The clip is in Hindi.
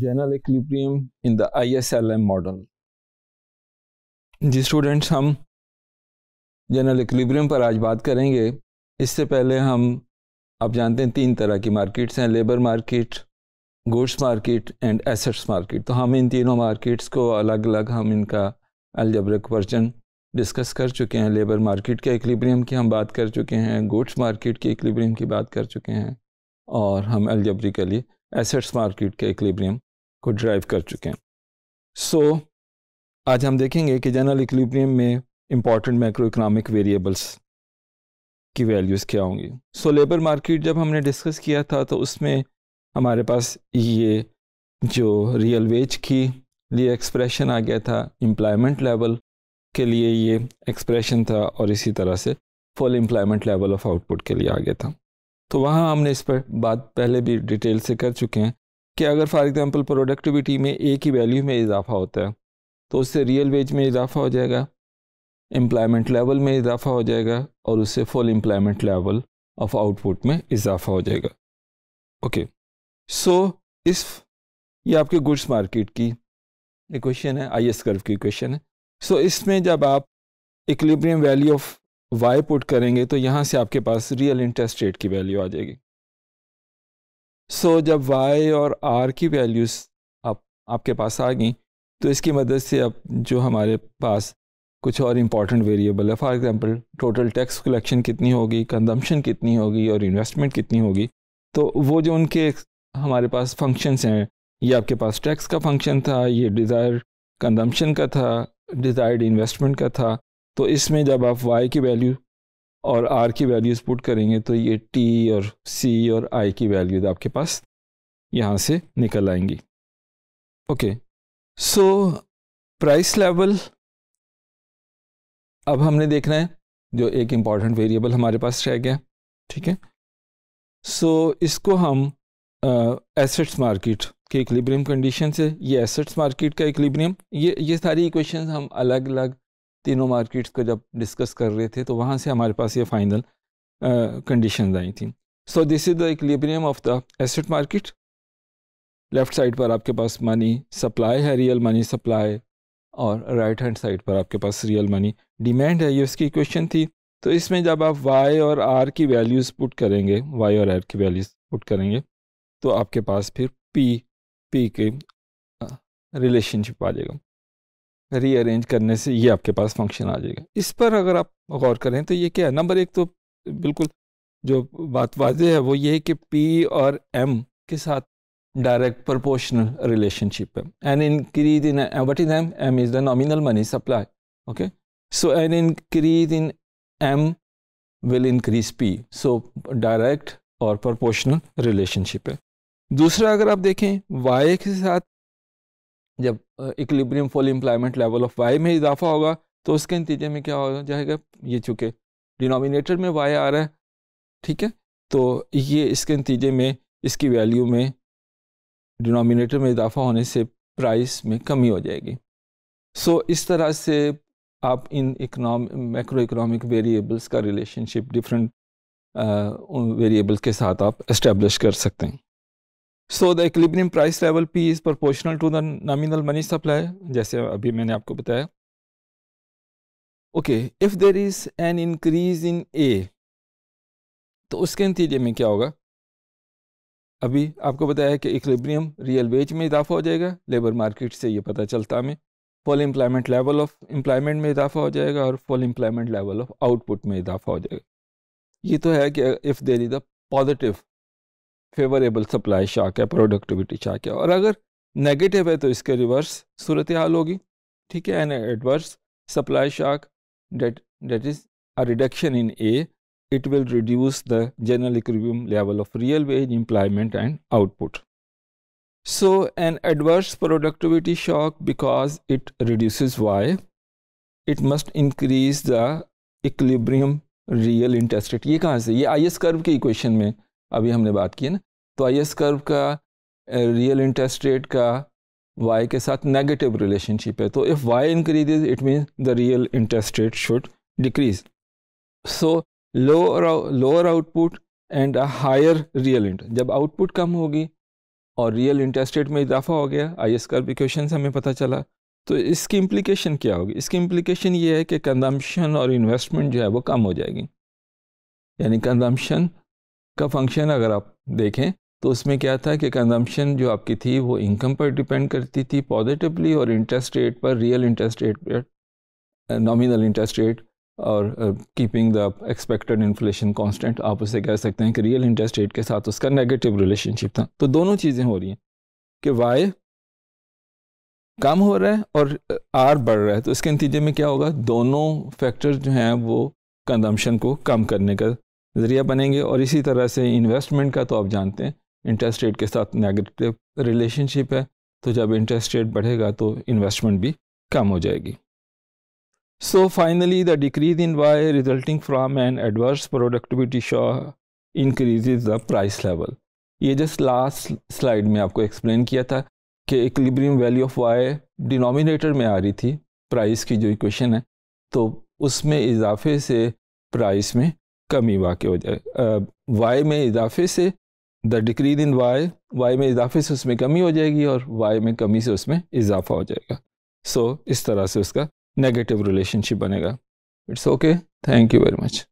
general equilibrium in the ISLM model जी स्टूडेंट्स हम जनरल इक्विलिब्रियम पर आज बात करेंगे इससे पहले हम आप जानते हैं तीन तरह की मार्केट्स हैं labour market goods market and assets market तो हम इन तीनों मार्केट्स को अलग अलग हम इनका अलजबरक वर्जन डिस्कस कर चुके हैं लेबर मार्केट के इक्विलिब्रियम की हम बात कर चुके हैं गुड्स मार्केट के इक्विलिब्रियम की बात कर चुके हैं और हम अलजब्रिकली एसेट्स मार्केट के इक्विलिब्रियम को ड्राइव कर चुके हैं सो so, आज हम देखेंगे कि जनरल इक्विलिब्रियम में इंपॉर्टेंट मैक्रो इकोनॉमिक वेरिएबल्स की वैल्यूज़ क्या होंगी सो so, लेबर मार्केट जब हमने डिस्कस किया था तो उसमें हमारे पास ये जो रियल वेज की लिए एक्सप्रेशन आ गया था एम्प्लॉयमेंट लेवल के लिए ये एक्सप्रेशन था और इसी तरह से full employment level of output के लिए आ गया था तो वहाँ हमने इस पर बात पहले भी डिटेल से कर चुके हैं कि अगर फॉर एग्ज़ाम्पल प्रोडक्टिविटी में ए की वैल्यू में इजाफा होता है तो उससे रियल वेज में इजाफा हो जाएगा एम्प्लॉयमेंट लेवल में इजाफा हो जाएगा और उससे full employment level of output में इजाफा हो जाएगा ओके सो इस ये आपके गुड्स मार्केट की इक्वेशन है आई एस कर्व की क्वेश्चन है सो so, इसमें जब आप equilibrium value of Y put करेंगे तो यहाँ से आपके पास रियल इंटरेस्ट रेट की वैल्यू आ जाएगी सो so, जब y और r की वैल्यूज़ आप आपके पास आ गई तो इसकी मदद से अब जो हमारे पास कुछ और इम्पॉर्टेंट वेरिएबल है for example total tax collection कितनी होगी कंजम्पशन कितनी होगी और इन्वेस्टमेंट कितनी होगी तो वो जो उनके हमारे पास फंक्शंस हैं ये आपके पास टैक्स का फंक्शन था ये डिज़ायर कंजम्पशन का था डिज़ायर्ड इन्वेस्टमेंट का था तो इसमें जब आप वाई की वैल्यू और आर की वैल्यूज़ पुट करेंगे तो ये टी और सी और आई की वैल्यूज तो आपके पास यहाँ से निकल आएंगी ओके सो प्राइस लेवल अब हमने देखना है जो एक इम्पॉर्टेंट वेरिएबल हमारे पास रह गया ठीक है सो so, इसको हम एसेट्स uh, मार्केट के इक्लिब्रियम कंडीशन से ये एसेट्स मार्केट का इक्लिब्रियम ये ये सारी इक्वेशंस हम अलग अलग तीनों मार्केट्स को जब डिस्कस कर रहे थे तो वहाँ से हमारे पास ये फाइनल कंडीशन आई थी so this is the equilibrium of the asset market left side पर आपके पास मनी सप्लाई है रियल मनी सप्लाई और राइट हैंड साइड पर आपके पास रियल मनी डिमांड है ये उसकी इक्वेशन थी तो इसमें जब आप वाई और आर की वैल्यूज़ पुट करेंगे वाई और आर की वैल्यूज़ पुट करेंगे तो आपके पास फिर पी पी के रिलेशनशिप आ जाएगा रीअरेंज करने से ये आपके पास फंक्शन आ जाएगा इस पर अगर आप गौर करें तो ये क्या है नंबर एक तो बिल्कुल जो बात वाजह है वो ये है कि पी और एम के साथ डायरेक्ट प्रोपोर्शनल रिलेशनशिप है an increase in what is M M is the nominal money supply okay so an increase in M will increase P so direct और प्रोपोर्शनल रिलेशनशिप है दूसरा अगर आप देखें वाई के साथ जब equilibrium full employment level of Y में इजाफा होगा तो उसके नतीजे में क्या हो जाएगा ये चूँकि डिनोमिनेटर में वाई आ रहा है ठीक है तो ये इसके नतीजे में इसकी वैल्यू में डिनोमिनेटर में इजाफा होने से प्राइस में कमी हो जाएगी सो so, इस तरह से आप इन इकनॉम मैक्रो इकनॉमिक वेरिएबल्स का रिलेशनशिप डिफरेंट वेरिएबल्स के साथ आप इस्टेब्लिश कर सकते हैं so the equilibrium price level P is proportional to the nominal money supply जैसे अभी मैंने आपको बताया okay if there is an increase in A तो उसके नतीजे में क्या होगा अभी आपको बताया कि इक्लिब्रियम रियल वेज में इजाफा हो जाएगा लेबर मार्केट से ये पता चलता हमें full employment level of employment में इजाफा हो जाएगा और full employment level of output में इजाफा हो जाएगा ये तो है कि if there is a positive favourable supply shock है प्रोडक्टिविटी शाक है और अगर नेगेटिव है तो इसके रिवर्स सूरत हाल होगी ठीक है an adverse supply shock that that is a reduction in A it will reduce the general equilibrium level of real wage employment and output so an adverse productivity shock because it reduce Y it must increase the equilibrium real interest rate ये कहाँ से ये आई एस कर्व के इक्वेशन में अभी हमने बात की है ना तो आई एस कर्व का रियल इंटरेस्ट रेट का वाई के साथ नेगेटिव रिलेशनशिप है तो if Y increases it means the real interest rate should decrease so lower lower output and a higher real interest जब आउटपुट कम होगी और रियल इंटरेस्ट रेट में इजाफा हो गया आई एस कर्व इक्वेशन से हमें पता चला तो इसकी इम्प्लीकेशन क्या होगी इसकी इम्प्लीकेशन ये है कि कंजम्पशन और इन्वेस्टमेंट जो है वो कम हो जाएगी यानी कंजम्पशन का फंक्शन अगर आप देखें तो उसमें क्या था कि कंजम्पशन जो आपकी थी वो इनकम पर डिपेंड करती थी पॉजिटिवली और इंटरेस्ट रेट पर रियल इंटरेस्ट रेट पर नॉमिनल इंटरेस्ट रेट और keeping the expected inflation constant आप उसे कह सकते हैं कि रियल इंटरेस्ट रेट के साथ उसका नेगेटिव रिलेशनशिप था तो दोनों चीज़ें हो रही हैं कि वाई कम हो रहा है और आर बढ़ रहा है तो इसके नतीजे में क्या होगा दोनों फैक्टर जो हैं वो कंजम्पशन को कम करने का ज़रिया बनेंगे और इसी तरह से इन्वेस्टमेंट का तो आप जानते हैं इंटरेस्ट रेट के साथ नेगेटिव रिलेशनशिप है तो जब इंटरेस्ट रेट बढ़ेगा तो इन्वेस्टमेंट भी कम हो जाएगी so finally the decrease in Y resulting from an adverse productivity shock increase the price level ये जस्ट लास्ट स्लाइड में आपको एक्सप्लेन किया था कि equilibrium value of Y denominator में आ रही थी प्राइस की जो इक्वेशन है तो उसमें इजाफे से प्राइस में कमी वाक़ हो जाए वाई में इजाफे से the decrease in Y Y में इजाफे से उसमें कमी हो जाएगी और वाई में कमी से उसमें इजाफा हो जाएगा सो so, इस तरह से उसका नेगेटिव रिलेशनशिप बनेगा it's okay thank you very much